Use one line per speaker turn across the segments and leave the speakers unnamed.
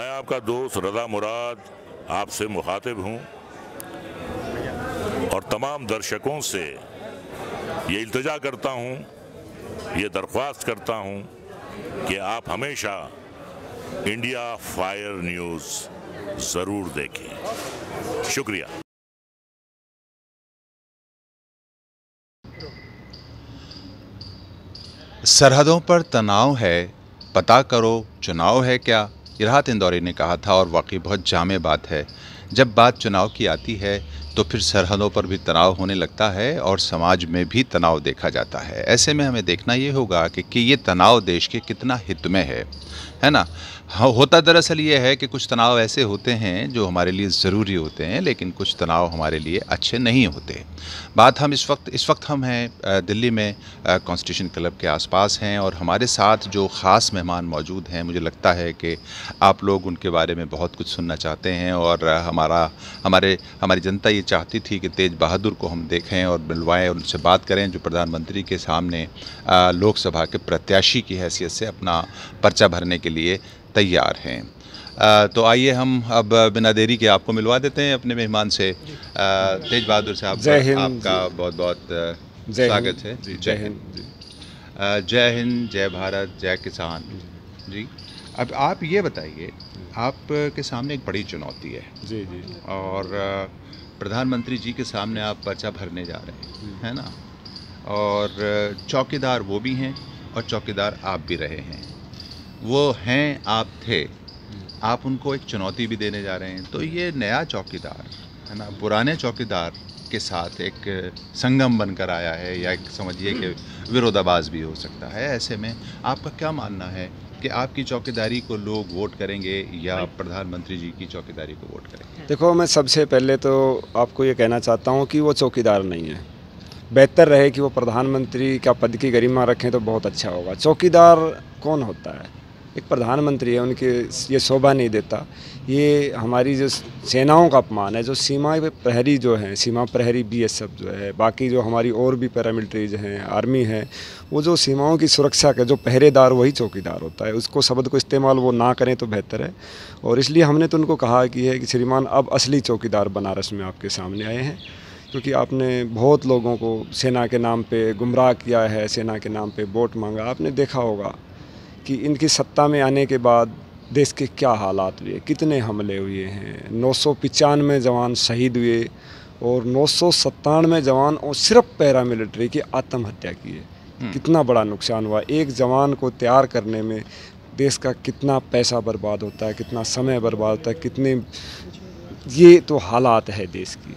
मैं आपका दोस्त रजा मुराद आपसे मुखातिब हूँ और तमाम दर्शकों से ये इल्तजा करता हूँ ये दरख्वास्त करता हूँ कि आप हमेशा इंडिया फायर न्यूज़ ज़रूर देखें शुक्रिया सरहदों पर तनाव है पता करो चुनाव है क्या राहत इंदौरी ने कहा था और वाकई बहुत जामे बात है जब बात चुनाव की आती है तो फिर सरहदों पर भी तनाव होने लगता है और समाज में भी तनाव देखा जाता है ऐसे में हमें देखना ये होगा कि, कि ये तनाव देश के कितना हित में है है ना होता दरअसल ये है कि कुछ तनाव ऐसे होते हैं जो हमारे लिए ज़रूरी होते हैं लेकिन कुछ तनाव हमारे लिए अच्छे नहीं होते बात हम इस वक्त इस वक्त हम हैं दिल्ली में कॉन्स्टिट्यूशन क्लब के आसपास हैं और हमारे साथ जो ख़ास मेहमान मौजूद हैं मुझे लगता है कि आप लोग उनके बारे में बहुत कुछ सुनना चाहते हैं और हमारा हमारे हमारी जनता ये चाहती थी कि तेज बहादुर को हम देखें और मिलवाएं और उनसे बात करें जो प्रधानमंत्री के सामने लोकसभा के प्रत्याशी की हैसियत से अपना पर्चा भरने के लिए तैयार हैं तो आइए हम अब बिना देरी के आपको मिलवा देते हैं अपने मेहमान से तेज बहादुर साहब आपका बहुत बहुत स्वागत है जय हिंद जय हिंद जय भारत जय किसान जी अब आप ये बताइए आप के सामने एक बड़ी चुनौती है जी जी और प्रधानमंत्री जी के सामने आप पर्चा भरने जा रहे हैं है ना और चौकीदार वो भी हैं और चौकीदार आप भी रहे हैं वो हैं आप थे हम्म। आप उनको एक चुनौती भी देने जा रहे हैं तो ये नया चौकीदार है ना पुराने चौकीदार के साथ एक संगम बनकर आया है या एक समझिए कि विरोधाबाज भी हो सकता है ऐसे में आपका क्या मानना है कि आपकी चौकीदारी को लोग वोट करेंगे या प्रधानमंत्री जी की चौकीदारी को वोट
करेंगे हाँ। देखो मैं सबसे पहले तो आपको ये कहना चाहता हूँ कि वो चौकीदार नहीं है बेहतर रहे कि वो प्रधानमंत्री का पद की गरिमा रखें तो बहुत अच्छा होगा चौकीदार कौन होता है एक प्रधानमंत्री है उनके ये शोभा नहीं देता ये हमारी जो सेनाओं का अपमान है जो सीमा प्रहरी जो हैं सीमा प्रहरी बीएसएफ जो है बाकी जो हमारी और भी पैरामिलिट्रीज हैं आर्मी है वो जो सीमाओं की सुरक्षा का जो पहरेदार वही चौकीदार होता है उसको शब्द को इस्तेमाल वो ना करें तो बेहतर है और इसलिए हमने तो उनको कहा कि है कि श्रीमान अब असली चौकीदार बनारस में आपके सामने आए हैं क्योंकि आपने बहुत लोगों को सेना के नाम पे गुमराह किया है सेना के नाम पे वोट मांगा आपने देखा होगा कि इनकी सत्ता में आने के बाद देश के क्या हालात हुए कितने हमले हुए हैं नौ सौ पचानवे जवान शहीद हुए और नौ सौ सत्तानवे जवान और सिर्फ पैरामिलिट्री की आत्महत्या किए हम्म। कितना बड़ा नुकसान हुआ एक जवान को तैयार करने में देश का कितना पैसा बर्बाद होता है कितना समय बर्बाद होता है कितने ये तो हालात है देश की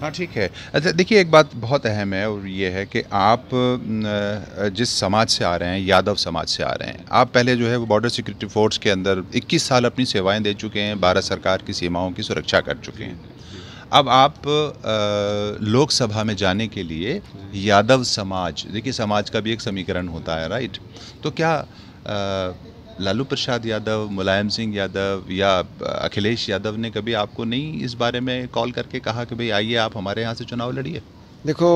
हाँ ठीक है अच्छा देखिए एक बात बहुत अहम है और ये है कि आप जिस समाज से आ रहे हैं यादव समाज से आ रहे हैं आप पहले जो है वो बॉर्डर सिक्योरिटी फोर्स के अंदर 21 साल अपनी सेवाएं दे चुके हैं भारत सरकार की सीमाओं की सुरक्षा कर चुके हैं अब आप लोकसभा में जाने के लिए यादव समाज देखिए समाज का भी एक समीकरण होता है राइट तो क्या आ, लालू प्रसाद यादव मुलायम सिंह यादव या अखिलेश यादव ने कभी आपको
नहीं इस बारे में कॉल करके कहा कि
भाई आइए आप हमारे यहाँ से चुनाव लड़िए
देखो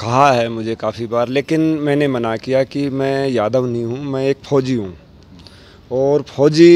कहा है मुझे काफ़ी बार लेकिन मैंने मना किया कि मैं यादव नहीं हूँ मैं एक फ़ौजी हूँ और फौजी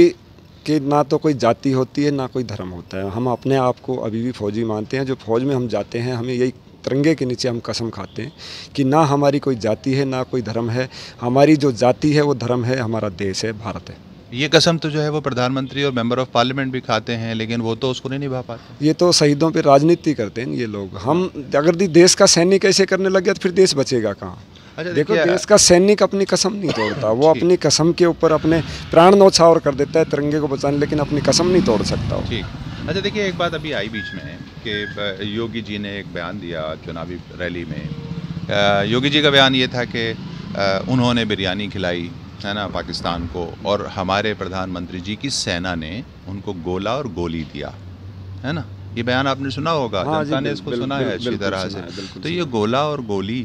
के ना तो कोई जाति होती है ना कोई धर्म होता है हम अपने आप को अभी भी फौजी मानते हैं जो फौज में हम जाते हैं हमें यही तिरंगे के नीचे हम कसम खाते हैं कि ना हमारी कोई जाति है ना कोई धर्म है हमारी जो जाति है वो धर्म है हमारा देश है भारत है
ये कसम तो जो है वो प्रधानमंत्री और मेंबर ऑफ पार्लियामेंट भी खाते हैं लेकिन वो तो उसको नहीं निभा पाते
ये तो शहीदों पे राजनीति करते हैं ये लोग हम अगर देश का सैनिक ऐसे करने लग गया तो फिर देश बचेगा कहाँ
अच्छा देखो देश
का सैनिक अपनी कसम नहीं तोड़ता वो अपनी कसम के ऊपर अपने प्राण नौछावर कर देता है तिरंगे को बचाने लेकिन अपनी कसम नहीं तोड़ सकता ठीक
अच्छा देखिए एक बात अभी आई बीच में कि योगी जी ने एक बयान दिया चुनावी रैली में योगी जी का बयान ये था कि उन्होंने बिरयानी खिलाई है ना पाकिस्तान को और हमारे प्रधानमंत्री जी की सेना ने उनको गोला और गोली दिया है ना ये बयान आपने सुना होगा हाँ जनता ने इसको सुना है अच्छी तरह से तो ये गोला और गोली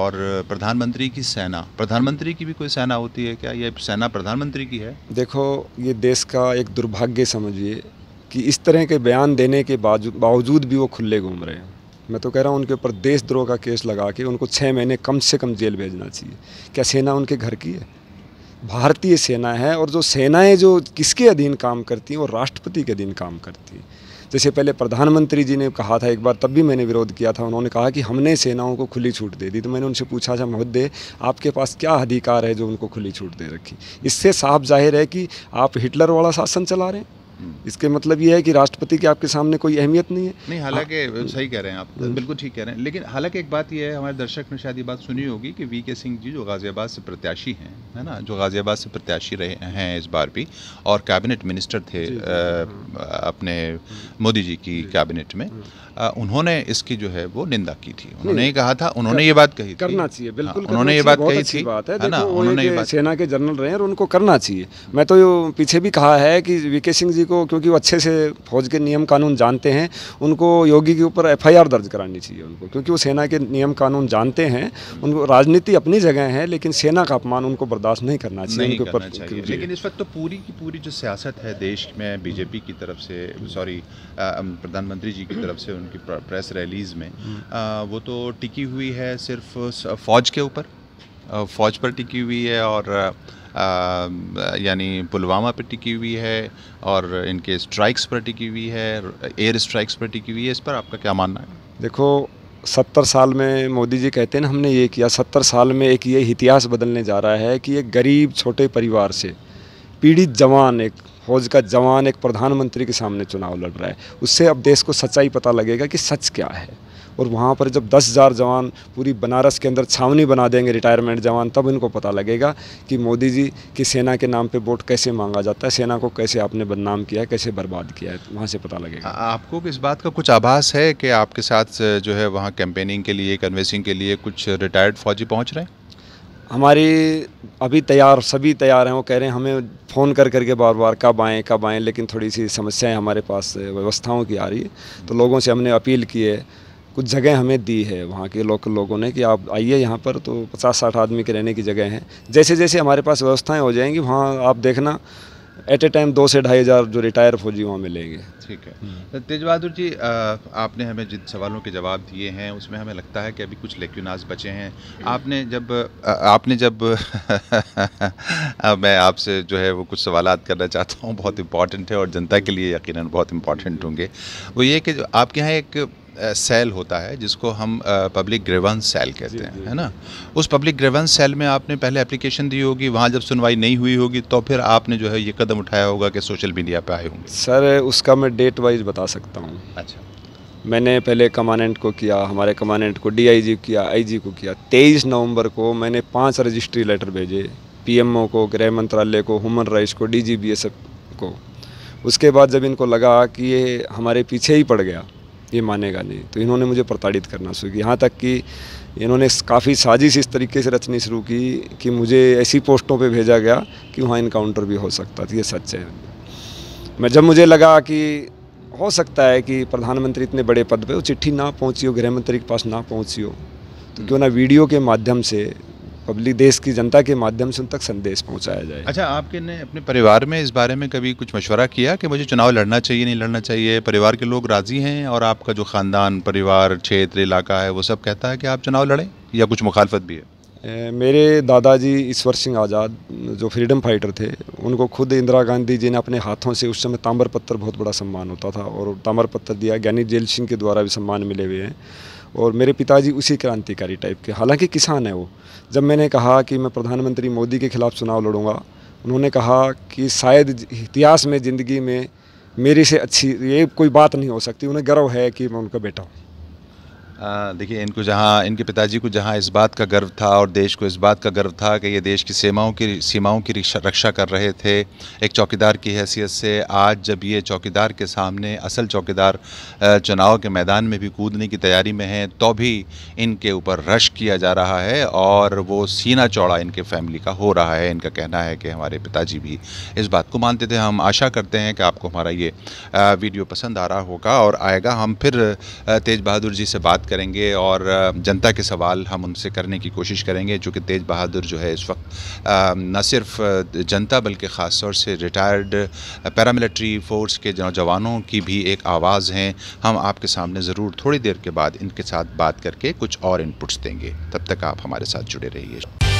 और प्रधानमंत्री की सेना प्रधानमंत्री की भी कोई सेना होती है क्या ये सेना प्रधानमंत्री की है
देखो ये देश का एक दुर्भाग्य समझिए कि इस तरह के बयान देने के बावजूद भी वो खुले घूम रहे हैं मैं तो कह रहा हूँ उनके ऊपर देशद्रोह का केस लगा के उनको छः महीने कम से कम जेल भेजना चाहिए क्या सेना उनके घर की है भारतीय सेना है और जो सेनाएं जो किसके अधीन काम करती हैं वो राष्ट्रपति के अधीन काम करती हैं जैसे पहले प्रधानमंत्री जी ने कहा था एक बार तब भी मैंने विरोध किया था उन्होंने कहा कि हमने सेनाओं को खुली छूट दे दी तो मैंने उनसे पूछा था महोदय आपके पास क्या अधिकार है जो उनको खुली छूट दे रखी इससे साफ जाहिर है कि आप हिटलर वाला शासन चला रहे हैं इसके मतलब ये है कि राष्ट्रपति की आपके सामने कोई अहमियत नहीं है
नहीं हाँ। हालांकि सही कह रहे हैं आप हम्म। बिल्कुल ठीक कह रहे हैं लेकिन हालांकि एक बात यह है हमारे दर्शक ने शायद ये बात सुनी होगी कि वी के सिंह जी जो गाज़ियाबाद से प्रत्याशी हैं है ना जो गाज़ियाबाद से प्रत्याशी रहे हैं इस बार भी और कैबिनेट मिनिस्टर थे अपने मोदी जी की कैबिनेट में हम्म। उन्होंने इसकी जो है वो निंदा की थी उन्होंने ये कहा
था उन्होंने ये बात कही करना चाहिए बिल्कुल उन्होंने ये बात कही थी हाँ, बात है ना उन्होंने सेना के जनरल रहे हैं और उनको करना चाहिए मैं तो पीछे भी कहा है कि वी सिंह जी को क्योंकि वो अच्छे से फौज के नियम कानून जानते हैं उनको योगी के ऊपर एफआईआर दर्ज करानी चाहिए उनको क्योंकि वो सेना के नियम कानून जानते हैं उनको राजनीति अपनी जगह है लेकिन सेना का अपमान उनको बर्दाश्त नहीं करना चाहिए उनके ऊपर लेकिन
इस वक्त तो पूरी की पूरी जो सियासत है देश में बीजेपी की तरफ से सॉरी प्रधानमंत्री जी की तरफ से उनकी प्रेस रैलीज में वो तो टिकी हुई है सिर्फ फौज के ऊपर फौज पर टिकी हुई है और यानी पुलवामा पर टिकी हुई है और इनके स्ट्राइक्स पर टिकी हुई है एयर स्ट्राइक्स पर टिकी हुई है इस पर आपका क्या मानना है
देखो सत्तर साल में मोदी जी कहते हैं ना हमने ये किया सत्तर साल में एक ये इतिहास बदलने जा रहा है कि एक गरीब छोटे परिवार से पीड़ित जवान एक फौज का जवान एक प्रधानमंत्री के सामने चुनाव लड़ रहा है उससे अब देश को सच्चाई पता लगेगा कि सच क्या है और वहाँ पर जब दस हज़ार जवान पूरी बनारस के अंदर छावनी बना देंगे रिटायरमेंट जवान तब इनको पता लगेगा कि मोदी जी की सेना के नाम पर वोट कैसे मांगा जाता है सेना को कैसे आपने बदनाम किया है कैसे बर्बाद किया है वहाँ से पता लगेगा
आपको इस बात का कुछ आभास है कि आपके साथ जो है वहाँ कैंपेनिंग के लिए कन्वेंसिंग
के लिए कुछ रिटायर्ड फौजी पहुँच रहे हैं हमारी अभी तैयार सभी तैयार हैं वो कह रहे हैं हमें फ़ोन कर करके बार बार कब आएँ कब आएँ लेकिन थोड़ी सी समस्याएं हमारे पास व्यवस्थाओं की आ रही है तो लोगों से हमने अपील की है कुछ जगह हमें दी है वहाँ के लोकल लोगों ने कि आप आइए यहाँ पर तो पचास साठ आदमी के रहने की जगह हैं जैसे जैसे हमारे पास व्यवस्थाएँ हो जाएंगी वहाँ आप देखना एट ए टाइम दो से ढाई हज़ार जो रिटायर फौजी वहाँ मिलेंगे ठीक है
तेज बहादुर जी आपने हमें जिन सवालों के जवाब दिए हैं उसमें हमें लगता है कि अभी कुछ लेक्यूनाज बचे हैं आपने जब आपने जब मैं आपसे जो है वो कुछ सवाल करना चाहता हूँ बहुत इंपॉर्टेंट है और जनता के लिए यकीनन बहुत इंपॉर्टेंट होंगे वो ये कि आपके यहाँ एक सेल होता है जिसको हम पब्लिक ग्रेवंस सेल कहते हैं है ना उस पब्लिक ग्रेवंस सेल में आपने पहले एप्लीकेशन दी होगी वहाँ जब सुनवाई नहीं
हुई होगी तो फिर आपने जो है ये कदम उठाया होगा कि सोशल मीडिया पे आए होंगे सर उसका मैं डेट वाइज बता सकता हूँ अच्छा मैंने पहले कमानेंट को किया हमारे कमानेंट को डी किया आई को किया तेईस नवंबर को मैंने पाँच रजिस्ट्री लेटर भेजे पी को गृह मंत्रालय को ह्यूमन राइट्स को डी को उसके बाद जब इनको लगा कि ये हमारे पीछे ही पड़ गया ये मानेगा नहीं तो इन्होंने मुझे प्रताड़ित करना शुरू किया यहाँ तक कि इन्होंने काफ़ी साजिश इस तरीके से रचनी शुरू की कि मुझे ऐसी पोस्टों पे भेजा गया कि वहाँ इनकाउंटर भी हो सकता था ये सच है मैं जब मुझे लगा कि हो सकता है कि प्रधानमंत्री इतने बड़े पद पर वो चिट्ठी ना पहुँची हो गृह मंत्री के पास ना पहुँची हो तो क्यों ना वीडियो के माध्यम से पब्लिक देश की जनता के माध्यम से उन तक संदेश पहुंचाया जाए
अच्छा आपके ने अपने परिवार में इस बारे में कभी कुछ मशवरा किया कि मुझे चुनाव लड़ना चाहिए नहीं लड़ना चाहिए परिवार के लोग राज़ी हैं और आपका जो ख़ानदान परिवार क्षेत्र इलाका है वो सब कहता है कि आप चुनाव लड़ें या कुछ मुखालफत भी
है मेरे दादाजी ईश्वर सिंह आज़ाद जो फ्रीडम फाइटर थे उनको खुद इंदिरा गांधी जी ने अपने हाथों से उस समय ताम्र पत्थर बहुत बड़ा सम्मान होता था और ताम्र पत्थर दिया ज्ञानी जेल सिंह के द्वारा भी सम्मान मिले हुए हैं और मेरे पिताजी उसी क्रांतिकारी टाइप के हालांकि किसान है वो जब मैंने कहा कि मैं प्रधानमंत्री मोदी के खिलाफ चुनाव लड़ूंगा उन्होंने कहा कि शायद इतिहास में ज़िंदगी में मेरे से अच्छी ये कोई बात नहीं हो सकती उन्हें गर्व है कि मैं उनका बेटा हूँ
देखिए इनको जहाँ इनके पिताजी को जहाँ इस बात का गर्व था और देश को इस बात का गर्व था कि ये देश की सीमाओं की सीमाओं की रक्षा कर रहे थे एक चौकीदार की हैसियत से आज जब ये चौकीदार के सामने असल चौकीदार चुनाव के मैदान में भी कूदने की तैयारी में हैं तो भी इनके ऊपर रश किया जा रहा है और वो सीना चौड़ा इनके फैमिली का हो रहा है इनका कहना है कि हमारे पिताजी भी इस बात को मानते थे हम आशा करते हैं कि आपको हमारा ये वीडियो पसंद आ रहा होगा और आएगा हम फिर तेज बहादुर जी से बात करेंगे और जनता के सवाल हम उनसे करने की कोशिश करेंगे चूँकि तेज़ बहादुर जो है इस वक्त न सिर्फ जनता बल्कि ख़ास तौर से रिटायर्ड पैरामिलिट्री फ़ोर्स के नौजवानों की भी एक आवाज़ हैं हम आपके सामने ज़रूर थोड़ी देर के बाद इनके साथ बात करके कुछ और इनपुट्स देंगे तब तक आप हमारे साथ जुड़े रहिए